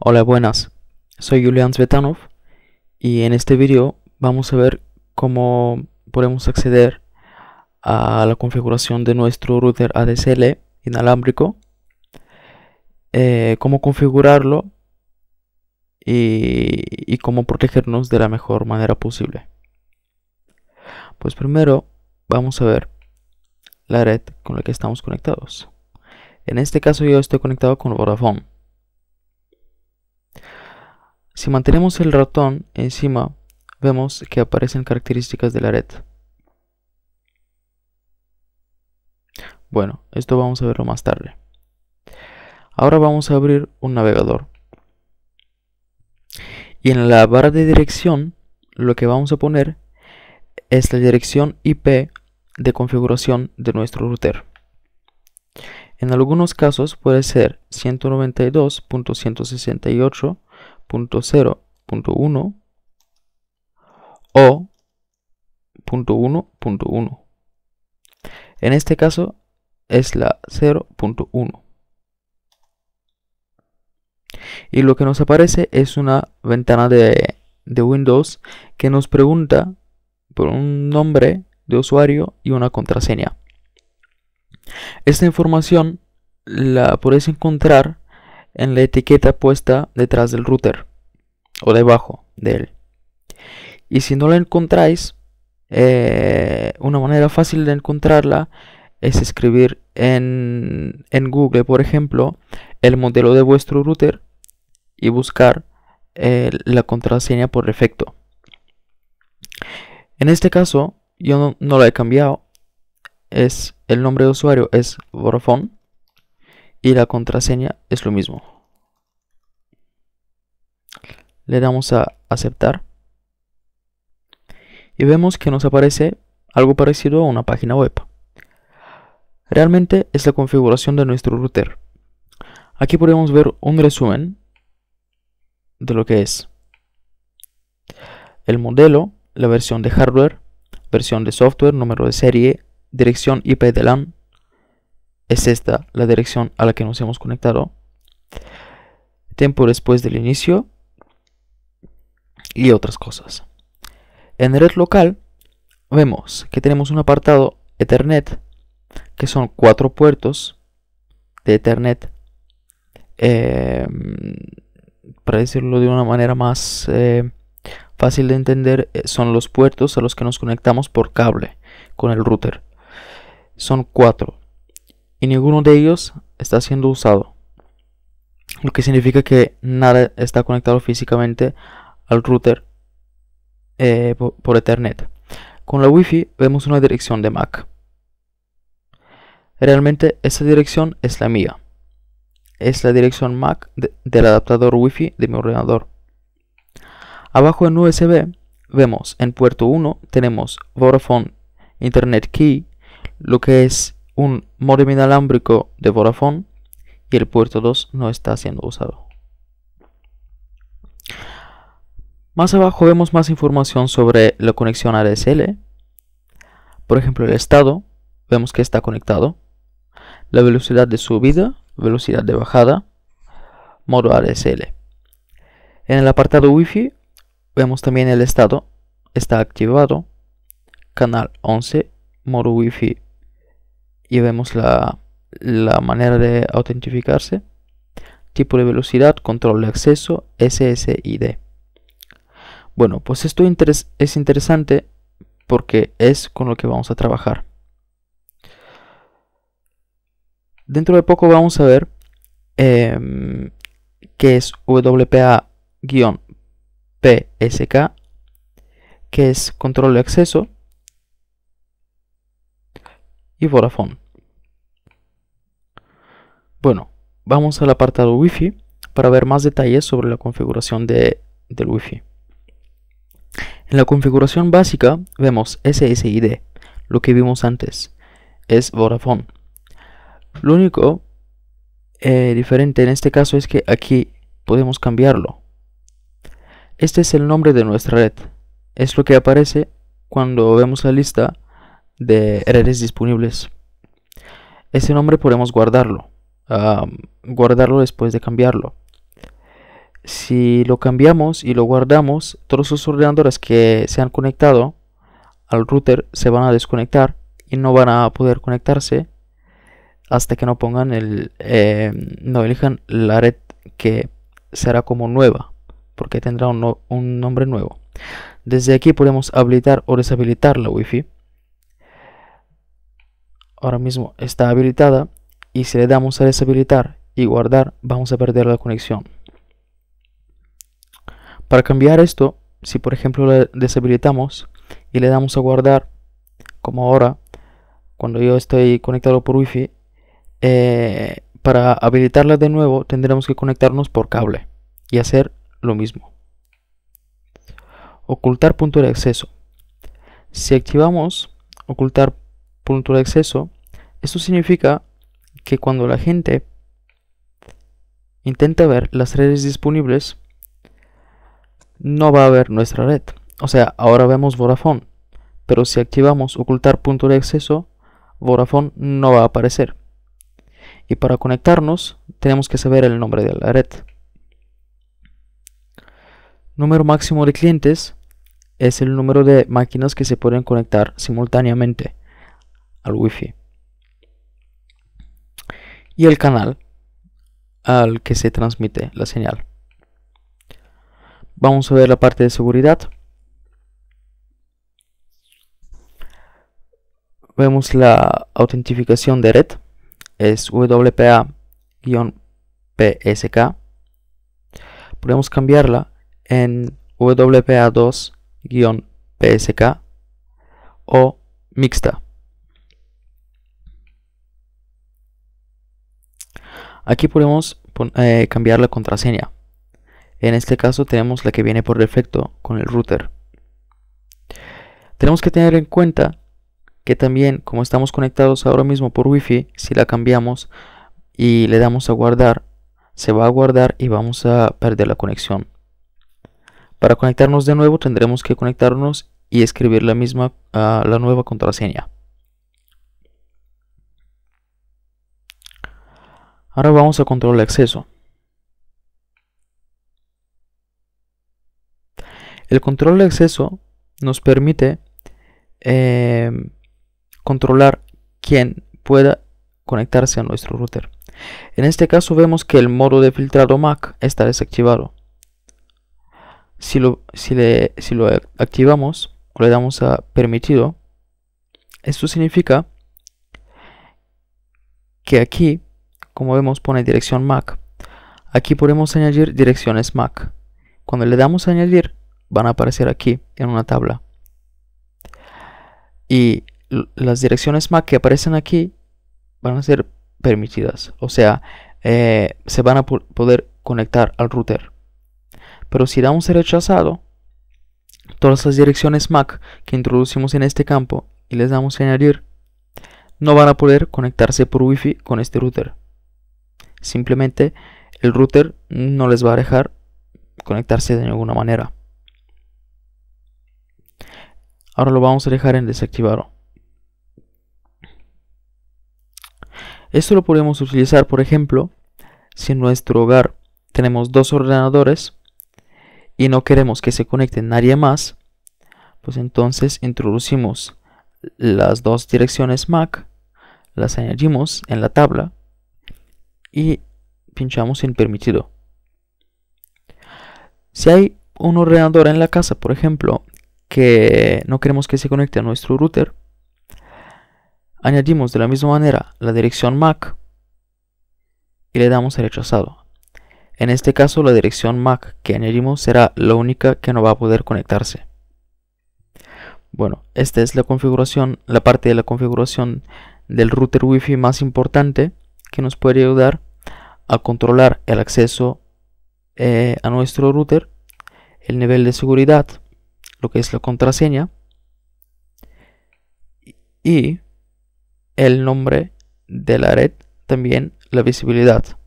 Hola, buenas. Soy Julian Svetanov y en este vídeo vamos a ver cómo podemos acceder a la configuración de nuestro router ADSL inalámbrico, eh, cómo configurarlo y, y cómo protegernos de la mejor manera posible. Pues primero vamos a ver la red con la que estamos conectados. En este caso yo estoy conectado con Vodafone si mantenemos el ratón encima, vemos que aparecen características de la red. Bueno, esto vamos a verlo más tarde. Ahora vamos a abrir un navegador. Y en la barra de dirección, lo que vamos a poner es la dirección IP de configuración de nuestro router. En algunos casos puede ser 192.168 .0.1 o .1.1. En este caso es la 0.1. Y lo que nos aparece es una ventana de, de Windows que nos pregunta por un nombre de usuario y una contraseña. Esta información la puedes encontrar en la etiqueta puesta detrás del router o debajo de él. Y si no la encontráis, eh, una manera fácil de encontrarla es escribir en, en, Google, por ejemplo, el modelo de vuestro router y buscar eh, la contraseña por defecto. En este caso, yo no, la he cambiado. Es el nombre de usuario es Vodafone y la contraseña es lo mismo. Le damos a aceptar y vemos que nos aparece algo parecido a una página web. Realmente es la configuración de nuestro router. Aquí podemos ver un resumen de lo que es el modelo, la versión de hardware, versión de software, número de serie, dirección IP de LAN, es esta la dirección a la que nos hemos conectado. Tiempo después del inicio y otras cosas. En red local vemos que tenemos un apartado Ethernet que son cuatro puertos de Ethernet. Em, para decirlo de una manera más eh, fácil de entender, eh, son los puertos a los que nos conectamos por cable con el router. Son cuatro y ninguno de ellos está siendo usado, lo que significa que nada está conectado físicamente al router eh, por Ethernet. Con la Wi-Fi vemos una dirección de MAC. Realmente esa dirección es la mía. Es la dirección MAC del adaptador Wi-Fi de mi ordenador. Abajo en USB vemos en puerto 1 tenemos Vodafone Internet Key, lo que es un modem inalámbrico de Vodafone y el puerto 2 no está siendo usado. Más abajo vemos más información sobre la conexión ADSL. Por ejemplo, el estado, vemos que está conectado. La velocidad de subida, velocidad de bajada, modo ADSL. En el apartado Wi-Fi vemos también el estado, está activado, canal 11, modo Wi-Fi y vemos la, manera de autentificarse, tipo de velocidad, control de acceso, SSID. Bueno, pues esto es interesante porque es con lo que vamos a trabajar. Dentro de poco vamos a ver em, qué es WPA-PSK, Que es control de acceso, y Vodafone. Bueno, vamos al apartado Wi-Fi para ver más detalles sobre la configuración de, del Wi-Fi. En la configuración básica vemos SSID, lo que vimos antes, es Vodafone. Lo único eh, diferente en este caso es que aquí podemos cambiarlo. Este es el nombre de nuestra red, es lo que aparece cuando vemos la lista de redes disponibles. Ese nombre podemos guardarlo, guardarlo después de cambiarlo. Si lo cambiamos y lo guardamos, todos los ordenadores que se han conectado al router se van a desconectar y no van a poder conectarse hasta que no pongan el em, no elijan la red que será como nueva porque tendrá un, un nombre nuevo desde aquí podemos habilitar o deshabilitar la wifi ahora mismo está habilitada y si le damos a deshabilitar y guardar vamos a perder la conexión. Para cambiar esto, si por ejemplo la deshabilitamos y le damos a guardar, como ahora, cuando yo estoy conectado por wifi, eh, para habilitarla de nuevo tendremos que conectarnos por cable y hacer lo mismo. Ocultar punto de acceso. Si activamos ocultar punto de acceso, esto significa que cuando la gente intenta ver las redes disponibles, no va a ver nuestra red. O sea, ahora vemos Vodafone, pero si activamos ocultar punto de acceso, Vodafone no va a aparecer. Y para conectarnos, tenemos que saber el nombre de la red. Número máximo de clientes es el número de máquinas que se pueden conectar simultáneamente wifi y el canal al que se transmite la señal. Vamos a ver la parte de seguridad. Vemos la autentificación de red. Es WPA-PSK. Podemos cambiarla en WPA2-PSK o mixta. Aquí podemos eh, cambiar la contraseña. En este caso tenemos la que viene por defecto con el router. Tenemos que tener en cuenta que también como estamos conectados ahora mismo por Wi-Fi, si la cambiamos y le damos a guardar, se va a guardar y vamos a perder la conexión. Para conectarnos de nuevo tendremos que conectarnos y escribir la misma ah, la nueva contraseña. Ahora vamos a control de acceso. El control de acceso nos permite eh, controlar quién pueda conectarse a nuestro router. En este caso vemos que el modo de filtrado MAC está desactivado. Si lo, si lo activamos o le damos a permitido, esto significa que aquí como vemos pone dirección MAC. Aquí podemos añadir direcciones MAC. Cuando le damos a añadir van a aparecer aquí en una tabla. Y las direcciones MAC que aparecen aquí van a ser permitidas. O sea, eh, se van a poder conectar al router. Pero si damos rechazado, todas las direcciones MAC que introducimos en este campo y les damos a añadir, no van a poder conectarse por Wi-Fi con este router. Simplemente el router no les va a dejar conectarse de ninguna manera. Ahora lo vamos a dejar en desactivado. Esto lo podemos utilizar, por ejemplo, si en nuestro hogar tenemos dos ordenadores y no queremos que se conecte nadie más, pues entonces introducimos las dos direcciones MAC, las añadimos en la tabla y pinchamos en permitido. Si hay un ordenador en la casa, por ejemplo, que no queremos que se conecte a nuestro router, añadimos de la misma manera la dirección MAC y le damos el rechazado. En este caso la dirección MAC que añadimos será la única que no va a poder conectarse. Bueno, esta es la configuración, la parte de la configuración del router wifi más importante que nos puede ayudar a controlar el acceso eh, a nuestro router, el nivel de seguridad, lo que es la contraseña y el nombre de la red, también la visibilidad.